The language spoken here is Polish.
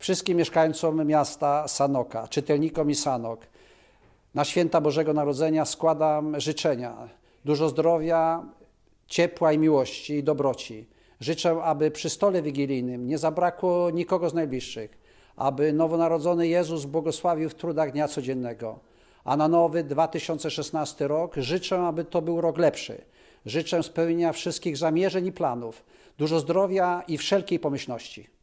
wszystkim mieszkańcom miasta Sanoka, czytelnikom i Sanok. Na święta Bożego Narodzenia składam życzenia. Dużo zdrowia, ciepła i miłości i dobroci. Życzę, aby przy stole wigilijnym nie zabrakło nikogo z najbliższych, aby nowonarodzony Jezus błogosławił w trudach dnia codziennego. A na nowy 2016 rok życzę, aby to był rok lepszy. Życzę spełnienia wszystkich zamierzeń i planów, dużo zdrowia i wszelkiej pomyślności.